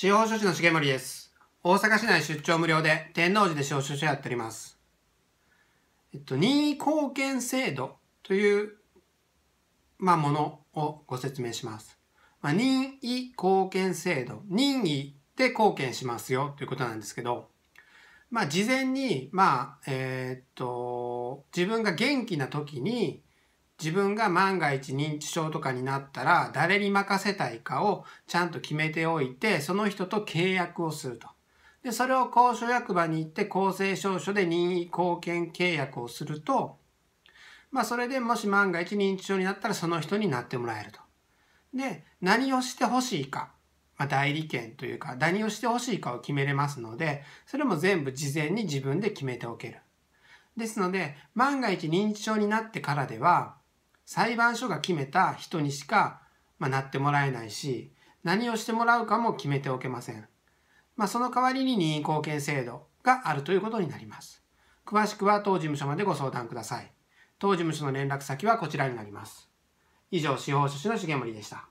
司法書士の重森です。大阪市内出張無料で天王寺で司法書士をやっております。えっと、任意貢献制度という、まあ、ものをご説明します。まあ、任意貢献制度。任意で貢献しますよということなんですけど、まあ、事前に、まあ、えー、っと、自分が元気な時に、自分が万が一認知症とかになったら誰に任せたいかをちゃんと決めておいてその人と契約をすると。でそれを公所役場に行って公正証書で任意貢献契約をするとまあそれでもし万が一認知症になったらその人になってもらえると。で何をしてほしいか、まあ、代理権というか何をしてほしいかを決めれますのでそれも全部事前に自分で決めておける。ですので万が一認知症になってからでは裁判所が決めた人にしか、まあ、なってもらえないし、何をしてもらうかも決めておけません。まあ、その代わりに任意貢献制度があるということになります。詳しくは当事務所までご相談ください。当事務所の連絡先はこちらになります。以上、司法書士の重森でした。